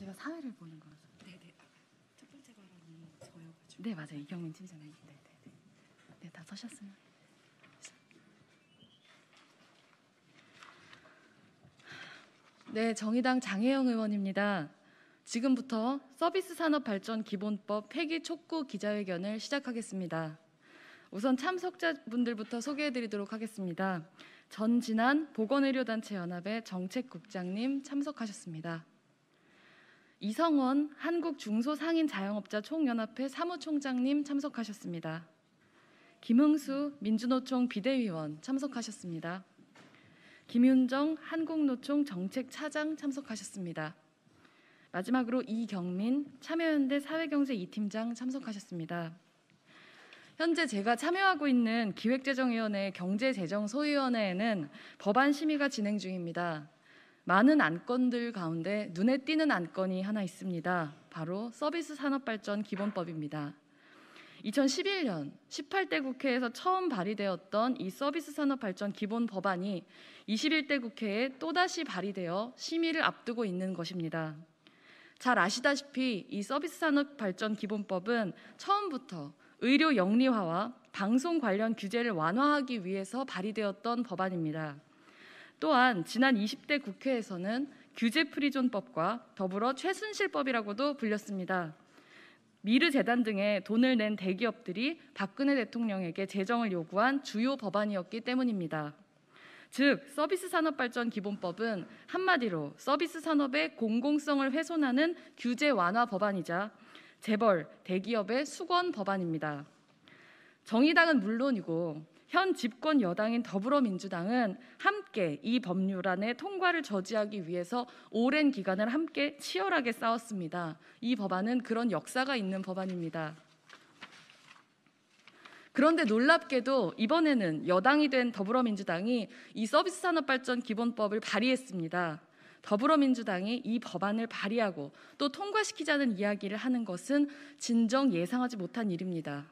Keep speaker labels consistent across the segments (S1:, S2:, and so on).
S1: 제가 사회를 보는 거라서. 네네. 네. 첫 번째 발언이 저여가지고. 네 맞아요. 이경민 팀장님. 네네네. 네다 네. 네, 서셨으면. 네 정의당 장혜영 의원입니다. 지금부터 서비스 산업 발전 기본법 폐기 촉구 기자회견을 시작하겠습니다. 우선 참석자분들부터 소개해드리도록 하겠습니다. 전진한 보건의료단체 연합의 정책국장님 참석하셨습니다. 이성원 한국중소상인자영업자 총연합회 사무총장님 참석하셨습니다. 김흥수 민주노총 비대위원 참석하셨습니다. 김윤정 한국노총 정책차장 참석하셨습니다. 마지막으로 이경민 참여연대 사회경제 2팀장 참석하셨습니다. 현재 제가 참여하고 있는 기획재정위원회 경제재정소위원회에는 법안 심의가 진행 중입니다. 많은 안건들 가운데 눈에 띄는 안건이 하나 있습니다. 바로 서비스 산업 발전 기본법입니다. 2011년 18대 국회에서 처음 발의되었던 이 서비스 산업 발전 기본 법안이 21대 국회에 또다시 발의되어 심의를 앞두고 있는 것입니다. 잘 아시다시피 이 서비스 산업 발전 기본법은 처음부터 의료 영리화와 방송 관련 규제를 완화하기 위해서 발의되었던 법안입니다. 또한 지난 20대 국회에서는 규제 프리존법과 더불어 최순실법이라고도 불렸습니다. 미르 재단 등의 돈을 낸 대기업들이 박근혜 대통령에게 재정을 요구한 주요 법안이었기 때문입니다. 즉 서비스 산업 발전 기본법은 한마디로 서비스 산업의 공공성을 훼손하는 규제 완화 법안이자 재벌 대기업의 수건 법안입니다. 정의당은 물론이고 현 집권 여당인 더불어민주당은 함께 이 법률안의 통과를 저지하기 위해서 오랜 기간을 함께 치열하게 싸웠습니다. 이 법안은 그런 역사가 있는 법안입니다. 그런데 놀랍게도 이번에는 여당이 된 더불어민주당이 이 서비스 산업 발전 기본법을 발의했습니다. 더불어민주당이 이 법안을 발의하고 또 통과시키자는 이야기를 하는 것은 진정 예상하지 못한 일입니다.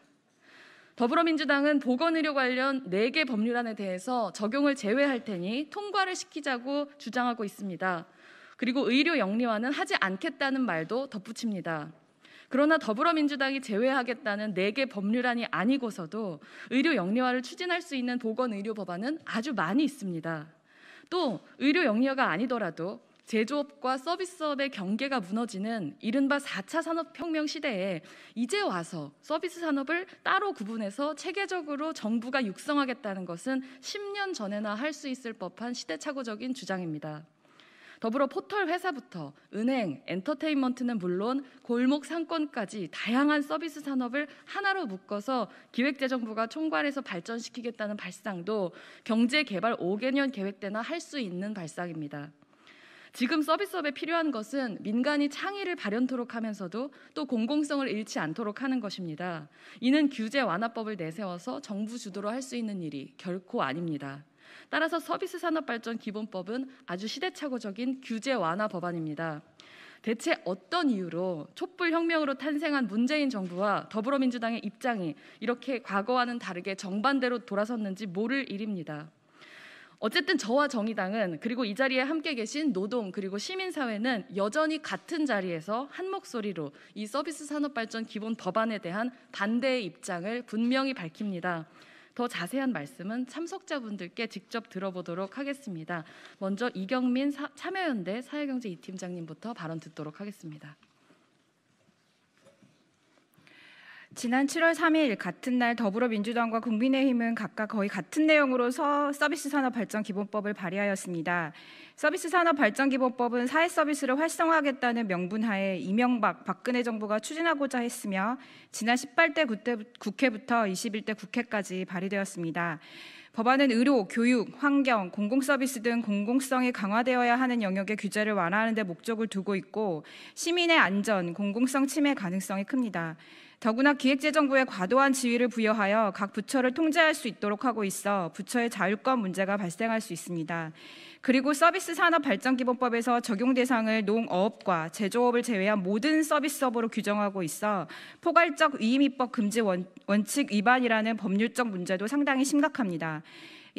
S1: 더불어민주당은 보건의료 관련 4개 법률안에 대해서 적용을 제외할 테니 통과를 시키자고 주장하고 있습니다. 그리고 의료 영리화는 하지 않겠다는 말도 덧붙입니다. 그러나 더불어민주당이 제외하겠다는 4개 법률안이 아니고서도 의료 영리화를 추진할 수 있는 보건의료 법안은 아주 많이 있습니다. 또 의료 영리화가 아니더라도 제조업과 서비스업의 경계가 무너지는 이른바 4차 산업혁명 시대에 이제 와서 서비스 산업을 따로 구분해서 체계적으로 정부가 육성하겠다는 것은 10년 전에나 할 수 있을 법한 시대착오적인 주장입니다. 더불어 포털 회사부터 은행, 엔터테인먼트는 물론 골목 상권까지 다양한 서비스 산업을 하나로 묶어서 기획재정부가 총괄해서 발전시키겠다는 발상도 경제개발 5개년 계획 때나 할 수 있는 발상입니다. 지금 서비스업에 필요한 것은 민간이 창의를 발현토록 하면서도 또 공공성을 잃지 않도록 하는 것입니다. 이는 규제 완화법을 내세워서 정부 주도로 할 수 있는 일이 결코 아닙니다. 따라서 서비스 산업 발전 기본법은 아주 시대착오적인 규제 완화 법안입니다. 대체 어떤 이유로 촛불 혁명으로 탄생한 문재인 정부와 더불어민주당의 입장이 이렇게 과거와는 다르게 정반대로 돌아섰는지 모를 일입니다. 어쨌든 저와 정의당은 그리고 이 자리에 함께 계신 노동 그리고 시민사회는 여전히 같은 자리에서 한 목소리로 이 서비스 산업발전 기본 법안에 대한 반대의 입장을 분명히 밝힙니다. 더 자세한 말씀은 참석자분들께 직접 들어보도록 하겠습니다. 먼저 이경민 사, 참여연대 사회경제 이팀장님부터 발언 듣도록 하겠습니다.
S2: 지난 7월 3일 같은 날 더불어민주당과 국민의힘은 각각 거의 같은 내용으로 서 서비스 산업 발전 기본법을 발의하였습니다. 서비스 산업 발전 기본법은 사회 서비스를 활성화하겠다는 명분하에 이명박 박근혜 정부가 추진하고자 했으며 지난 18대 국회부터 21대 국회까지 발의되었습니다. 법안은 의료, 교육, 환경, 공공서비스 등 공공성이 강화되어야 하는 영역의 규제를 완화하는 데 목적을 두고 있고 시민의 안전, 공공성 침해 가능성이 큽니다. 더구나 기획재정부에 과도한 지위를 부여하여 각 부처를 통제할 수 있도록 하고 있어 부처의 자율권 문제가 발생할 수 있습니다. 그리고 서비스 산업 발전 기본법에서 적용 대상을 농업과 제조업을 제외한 모든 서비스업으로 규정하고 있어 포괄적 위임 입법 금지 원칙 위반이라는 법률적 문제도 상당히 심각합니다.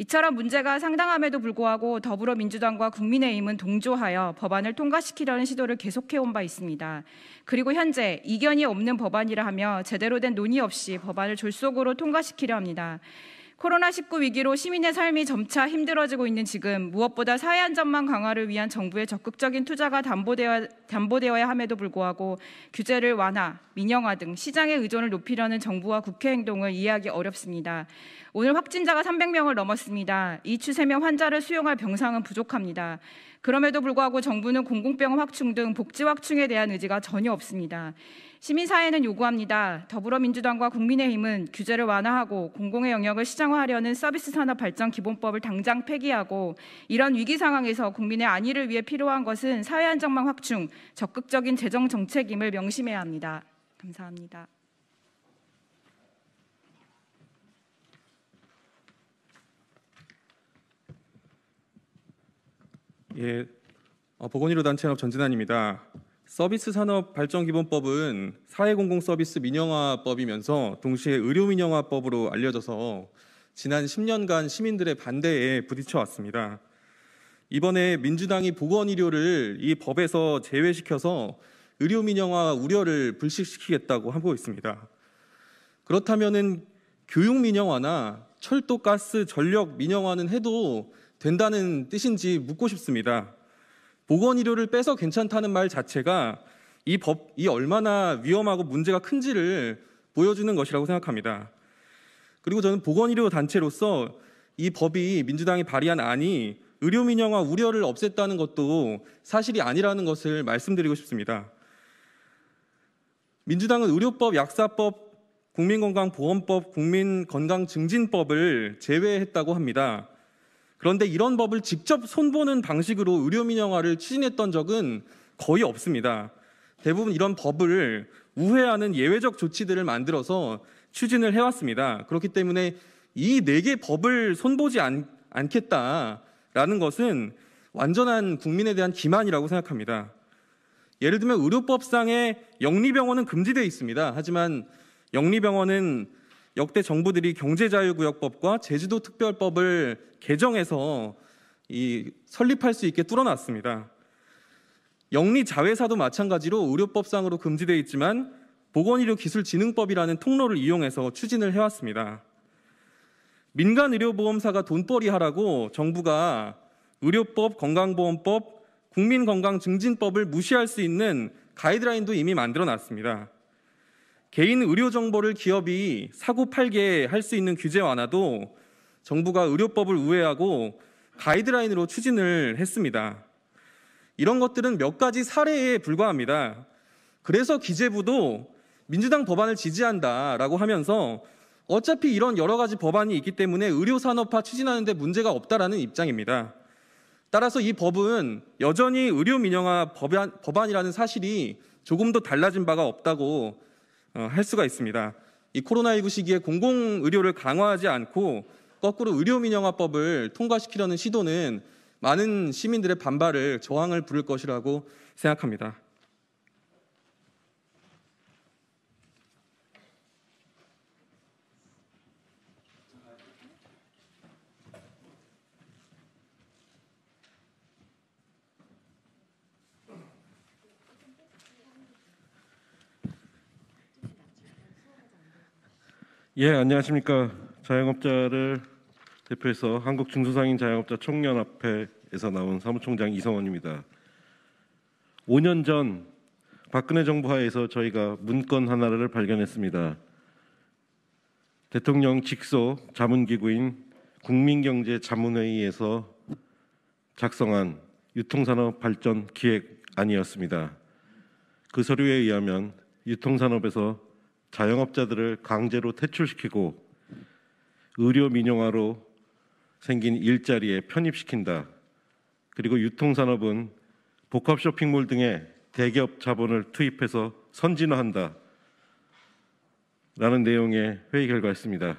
S2: 이처럼 문제가 상당함에도 불구하고 더불어민주당과 국민의힘은 동조하여 법안을 통과시키려는 시도를 계속해온 바 있습니다. 그리고 현재 이견이 없는 법안이라 하며 제대로 된 논의 없이 법안을 졸속으로 통과시키려 합니다. 코로나19 위기로 시민의 삶이 점차 힘들어지고 있는 지금 무엇보다 사회 안전망 강화를 위한 정부의 적극적인 투자가 담보되어, 담보되어야 함에도 불구하고 규제를 완화, 민영화 등 시장의 의존을 높이려는 정부와 국회 행동을 이해하기 어렵습니다. 오늘 확진자가 300명을 넘었습니다. 이 추세면 환자를 수용할 병상은 부족합니다. 그럼에도 불구하고 정부는 공공병원 확충 등 복지 확충에 대한 의지가 전혀 없습니다. 시민사회는 요구합니다. 더불어민주당과 국민의힘은 규제를 완화하고 공공의 영역을 시장화하려는 서비스 산업 발전 기본법을 당장 폐기하고 이런 위기 상황에서 국민의 안위를 위해 필요한 것은 사회 안정망 확충, 적극적인 재정 정책임을 명심해야 합니다. 감사합니다.
S3: 예, 어, 보건의료단체협 전진환입니다. 서비스 산업 발전 기본법은 사회공공 서비스 민영화법이면서 동시에 의료 민영화법으로 알려져서 지난 10년간 시민들의 반대에 부딪혀 왔습니다. 이번에 민주당이 보건 의료를 이 법에서 제외시켜서 의료 민영화 우려를 불식시키겠다고 하고 있습니다. 그렇다면 교육 민영화나 철도 가스 전력 민영화는 해도 된다는 뜻인지 묻고 싶습니다. 보건 의료를 빼서 괜찮다는 말 자체가 이 법이 얼마나 위험하고 문제가 큰지를 보여주는 것이라고 생각합니다. 그리고 저는 보건 의료 단체로서 이 법이 민주당이 발의한 안이 의료 민영화 우려를 없앴다는 것도 사실이 아니라는 것을 말씀드리고 싶습니다. 민주당은 의료법, 약사법, 국민건강보험법, 국민건강증진법을 제외했다고 합니다. 그런데 이런 법을 직접 손보는 방식으로 의료민영화를 추진했던 적은 거의 없습니다. 대부분 이런 법을 우회하는 예외적 조치들을 만들어서 추진을 해왔습니다. 그렇기 때문에 이 네 개 법을 손보지 않, 않겠다라는 것은 완전한 국민에 대한 기만이라고 생각합니다. 예를 들면 의료법상의 영리병원은 금지되어 있습니다. 하지만 영리병원은 역대 정부들이 경제자유구역법과 제주도특별법을 개정해서 이 설립할 수 있게 뚫어놨습니다. 영리 자회사도 마찬가지로 의료법상으로 금지되어 있지만 보건의료기술진흥법이라는 통로를 이용해서 추진을 해왔습니다. 민간 의료보험사가 돈벌이 하라고 정부가 의료법, 건강보험법, 국민건강증진법을 무시할 수 있는 가이드라인도 이미 만들어 놨습니다. 개인 의료 정보를 기업이 사고 팔게 할 수 있는 규제 완화도 정부가 의료법을 우회하고 가이드라인으로 추진을 했습니다. 이런 것들은 몇 가지 사례에 불과합니다. 그래서 기재부도 민주당 법안을 지지한다라고 하면서 어차피 이런 여러 가지 법안이 있기 때문에 의료 산업화 추진하는데 문제가 없다라는 입장입니다. 따라서 이 법은 여전히 의료 민영화 법안, 법안이라는 사실이 조금도 달라진 바가 없다고 어, 할 수가 있습니다. 이 코로나19 시기에 공공 의료를 강화하지 않고 거꾸로 의료 민영화법을 통과시키려는 시도는 많은 시민들의 반발을 저항을 부를 것이라고 생각합니다.
S4: 예, 안녕하십니까. 자영업자를 대표해서 한국중소상인 자영업자 총연합회에서 나온 사무총장 이성원입니다. 5년 전 박근혜 정부 하에서 저희가 문건 하나를 발견했습니다. 대통령 직소 자문기구인 국민경제자문회의에서 작성한 유통산업 발전 기획아니었습니다그 서류에 의하면 유통산업에서 자영업자들을 강제로 퇴출시키고 의료 민영화로 생긴 일자리에 편입시킨다. 그리고 유통산업은 복합 쇼핑몰 등의 대기업 자본을 투입해서 선진화한다. 라는 내용의 회의 결과였습니다.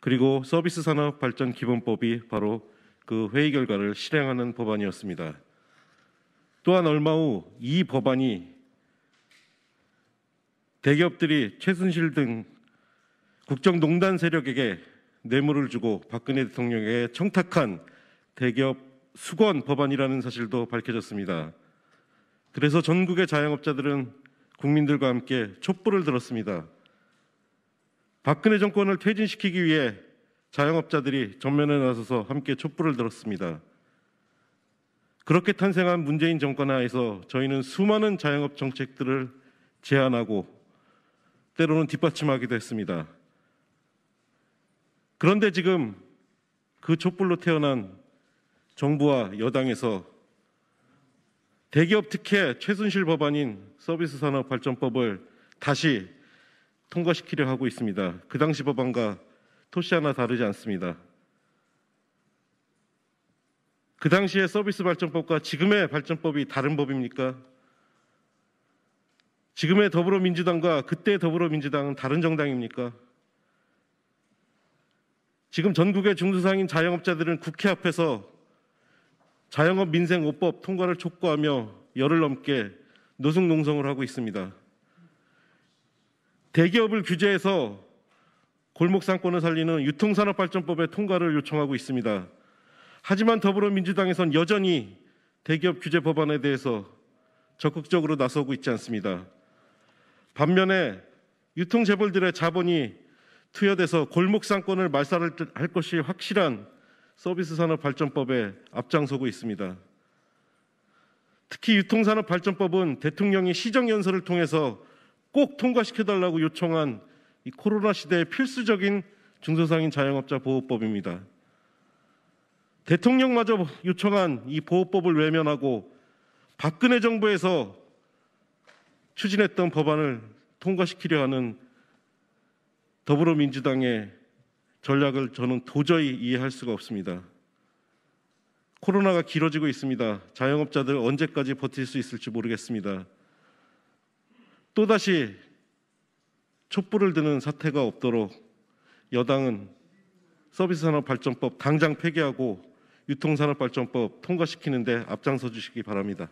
S4: 그리고 서비스 산업 발전 기본법이 바로 그 회의 결과를 실행하는 법안이었습니다. 또한 얼마 후 이 법안이 대기업들이 최순실 등 국정농단 세력에게 뇌물을 주고 박근혜 대통령에게 청탁한 대기업 수건 법안이라는 사실도 밝혀졌습니다. 그래서 전국의 자영업자들은 국민들과 함께 촛불을 들었습니다. 박근혜 정권을 퇴진시키기 위해 자영업자들이 전면에 나서서 함께 촛불을 들었습니다. 그렇게 탄생한 문재인 정권 하에서 저희는 수많은 자영업 정책들을 제안하고 때로는 뒷받침하기도 했습니다. 그런데 지금 그 촛불로 태어난 정부와 여당에서 대기업 특혜 최순실 법안인 서비스 산업 발전법을 다시 통과시키려 하고 있습니다. 그 당시 법안과 토시 하나 다르지 않습니다. 그 당시의 서비스 발전법과 지금의 발전법이 다른 법입니까? 지금의 더불어민주당과 그때 더불어민주당은 다른 정당입니까? 지금 전국의 중소상인 자영업자들은 국회 앞에서 자영업 민생오법 통과를 촉구하며 열흘 넘게 노숙농성을 하고 있습니다. 대기업을 규제해서 골목상권을 살리는 유통산업발전법의 통과를 요청하고 있습니다. 하지만 더불어민주당에선 여전히 대기업 규제 법안에 대해서 적극적으로 나서고 있지 않습니다. 반면에 유통 재벌들의 자본이 투여돼서 골목 상권을 말살할 것이 확실한 서비스 산업 발전법에 앞장서고 있습니다. 특히 유통산업 발전법은 대통령이 시정연설을 통해서 꼭 통과시켜달라고 요청한 이 코로나 시대의 필수적인 중소상인 자영업자 보호법입니다. 대통령마저 요청한 이 보호법을 외면하고 박근혜 정부에서 추진했던 법안을 통과시키려 하는 더불어민주당의 전략을 저는 도저히 이해할 수가 없습니다. 코로나가 길어지고 있습니다. 자영업자들 언제까지 버틸 수 있을지 모르겠습니다. 또다시 촛불을 드는 사태가 없도록 여당은 서비스산업발전법 당장 폐기하고 유통산업발전법 통과시키는데 앞장서 주시기 바랍니다.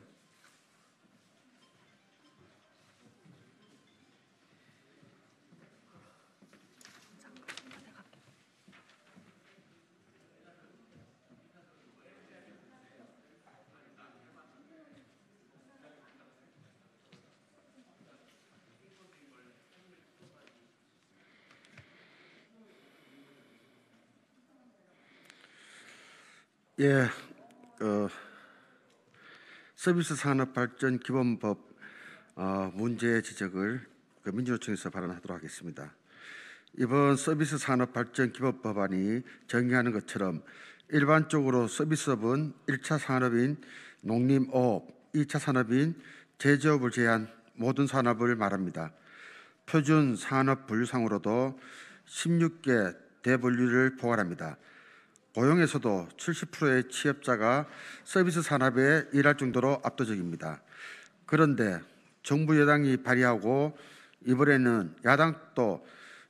S5: 예, 어, 서비스 산업 발전 기본법 어, 문제 지적을 그 민주노총에서 발언하도록 하겠습니다. 이번 서비스 산업 발전 기본 법안이 정의하는 것처럼 일반적으로 서비스업은 1차 산업인 농림업, 2차 산업인 제조업을 제한 모든 산업을 말합니다. 표준 산업 분류상으로도 16개 대분류를 포괄합니다. 고용에서도 70%의 취업자가 서비스 산업에 일할 정도로 압도적입니다. 그런데 정부 여당이 발의하고 이번에는 야당도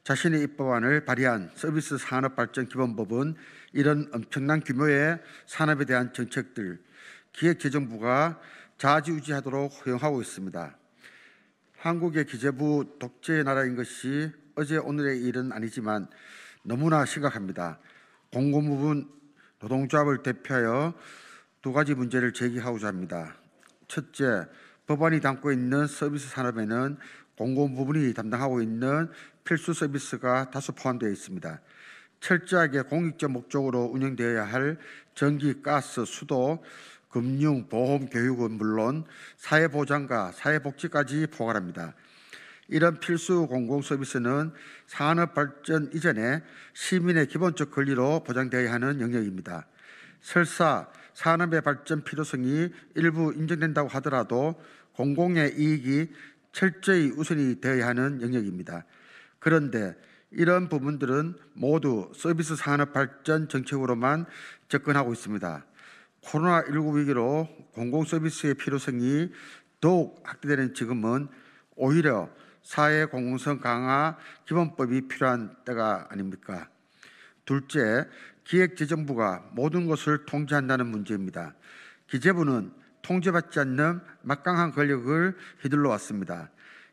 S5: 자신의 입법안을 발의한 서비스 산업 발전 기본법은 이런 엄청난 규모의 산업에 대한 정책들 기획재정부가 자지우지하도록 허용하고 있습니다. 한국의 기재부 독재의 나라인 것이 어제 오늘의 일은 아니지만 너무나 심각합니다. 공공부분 노동조합을 대표하여 두 가지 문제를 제기하고자 합니다. 첫째, 법안이 담고 있는 서비스 산업에는 공공부분이 담당하고 있는 필수 서비스가 다수 포함되어 있습니다. 철저하게 공익적 목적으로 운영되어야 할 전기, 가스, 수도, 금융, 보험, 교육은 물론 사회보장과 사회복지까지 포괄합니다. 이런 필수 공공 서비스는 산업 발전 이전에 시민의 기본적 권리로 보장되어야 하는 영역입니다. 설사 산업의 발전 필요성이 일부 인정된다고 하더라도 공공의 이익이 철저히 우선이 되어야 하는 영역입니다. 그런데 이런 부분들은 모두 서비스 산업 발전 정책으로만 접근하고 있습니다. 코로나19 위기로 공공 서비스의 필요성이 더욱 확대되는 지금은 오히려 사회 공공성 강화 기본법이 필요한 때가 아닙니까? 둘째, 기획재정부가 모든 것을 통제한다는 문제입니다. 기재부는 통제받지 않는 막강한 권력을 휘둘러 왔습니다.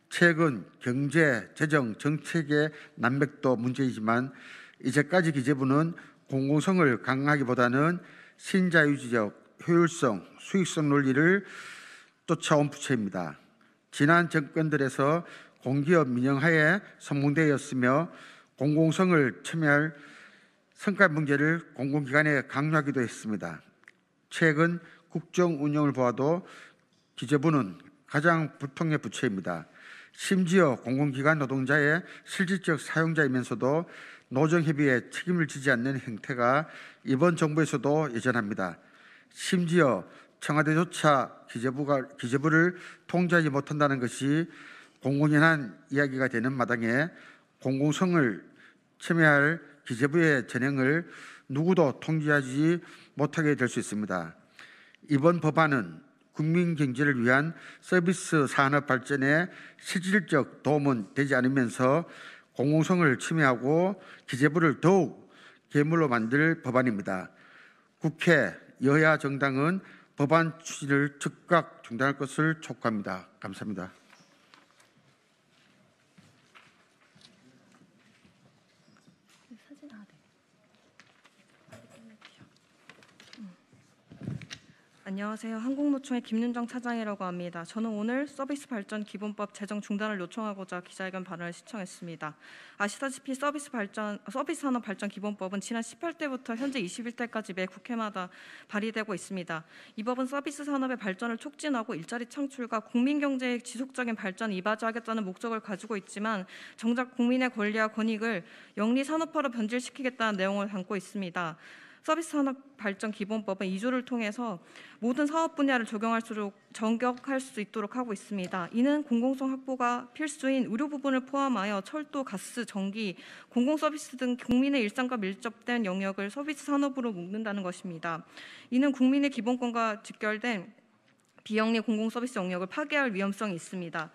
S5: 최근 경제, 재정, 정책의 난맥도 문제이지만 이제까지 기재부는 공공성을 강화하기보다는 신자유지적 효율성, 수익성 논리를 쫓아온 부채입니다. 지난 정권들에서 공기업 민영화에성공되었으며 공공성을 침해할 성과 문제를 공공기관에 강요하기도 했습니다. 최근 국정 운영을 보아도 기재부는 가장 불통의 부채입니다. 심지어 공공기관 노동자의 실질적 사용자이면서도 노정협의에 책임을 지지 않는 행태가 이번 정부에서도 예전합니다. 심지어 청와대조차 기재부가, 기재부를 통제하지 못한다는 것이 공공연한 이야기가 되는 마당에 공공성을 침해할 기재부의 전행을 누구도 통제하지 못하게 될 수 있습니다. 이번 법안은 국민 경제를 위한 서비스 산업 발전에 실질적 도움은 되지 않으면서 공공성을 침해하고 기재부를 더욱 괴물로 만들 법안입니다. 국회 여야 정당은 법안 추진을 즉각 중단할 것을 촉구합니다. 감사합니다.
S6: 안녕하세요. 한국노총의 김윤정 차장이라고 합니다. 저는 오늘 서비스 발전 기본법 제정 중단을 요청하고자 기자회견 발언을 신청했습니다. 아시다시피 서비스 발전 서비스 산업 발전 기본법은 지난 18대부터 현재 21대까지 매 국회마다 발의되고 있습니다. 이 법은 서비스 산업의 발전을 촉진하고 일자리 창출과 국민 경제의 지속적인 발전 이바지하겠다는 목적을 가지고 있지만 정작 국민의 권리와 권익을 영리 산업화로 변질시키겠다는 내용을 담고 있습니다. 서비스 산업 발전 기본법은 2조를 통해서 모든 사업 분야를 적용할수록 있도 전격할 수 있도록 하고 있습니다. 이는 공공성 확보가 필수인 의료 부분을 포함하여 철도, 가스, 전기, 공공 서비스 등 국민의 일상과 밀접된 영역을 서비스 산업으로 묶는다는 것입니다. 이는 국민의 기본권과 직결된 비영리 공공서비스 영역을 파괴할 위험성이 있습니다.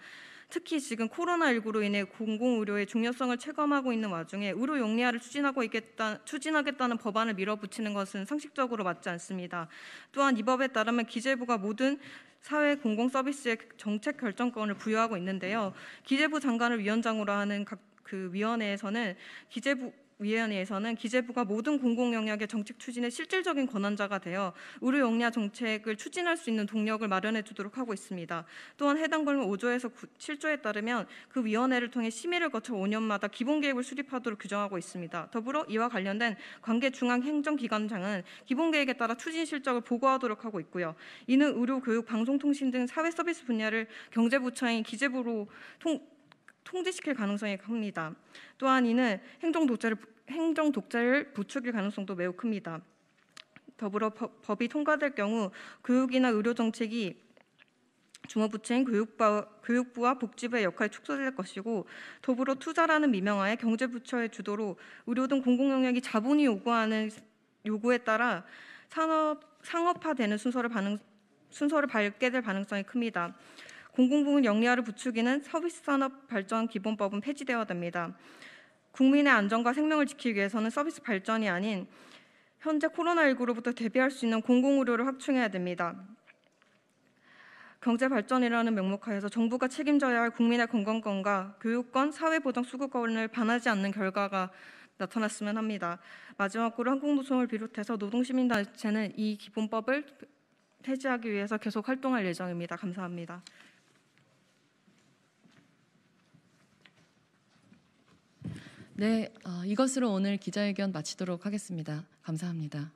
S6: 특히 지금 코로나19로 인해 공공의료의 중요성을 체감하고 있는 와중에 의료 용리화를 추진하고 있겠다, 추진하겠다는 법안을 밀어붙이는 것은 상식적으로 맞지 않습니다. 또한 이 법에 따르면 기재부가 모든 사회 공공 서비스의 정책 결정권을 부여하고 있는데요. 기재부 장관을 위원장으로 하는 각 그 위원회에서는 기재부 위원회에서는 기재부가 모든 공공 영역의 정책 추진의 실질적인 권한자가 되어 의료 영야 정책을 추진할 수 있는 동력을 마련해 주도록 하고 있습니다. 또한 해당 법률 5조에서 7조에 따르면 그 위원회를 통해 심의를 거쳐 5년마다 기본 계획을 수립하도록 규정하고 있습니다. 더불어 이와 관련된 관계 중앙 행정기관장은 기본 계획에 따라 추진 실적을 보고하도록 하고 있고요. 이는 의료, 교육, 방송통신 등 사회 서비스 분야를 경제부처인 기재부로 통, 통제시킬 가능성이 큽니다. 또한 이는 행정 독재를 행정 독재를 부추길 가능성도 매우 큽니다. 더불어 법이 통과될 경우 교육이나 의료 정책이 중앙부처인 교육부, 와 복지부의 역할이 축소될 것이고 더불어 투자라는 미명하에 경제부처의 주도로 의료 등 공공 영역이 자본이 요구하는 요구에 따라 산업 상업화되는 순서를 반응 순서를 밟게 될 가능성이 큽니다. 공공부문 영리화를 부추기는 서비스산업 발전 기본법은 폐지되어야 됩니다. 국민의 안전과 생명을 지키기 위해서는 서비스 발전이 아닌 현재 코로나19로부터 대비할 수 있는 공공의료를 확충해야 됩니다. 경제 발전이라는 명목하에서 정부가 책임져야 할 국민의 건강권과 교육권, 사회보장 수급권을 반하지 않는 결과가 나타났으면 합니다. 마지막으로 한국노총을 비롯해서 노동시민단체는 이 기본법을 폐지하기 위해서 계속 활동할 예정입니다. 감사합니다.
S1: 네, 어, 이것으로 오늘 기자회견 마치도록 하겠습니다. 감사합니다.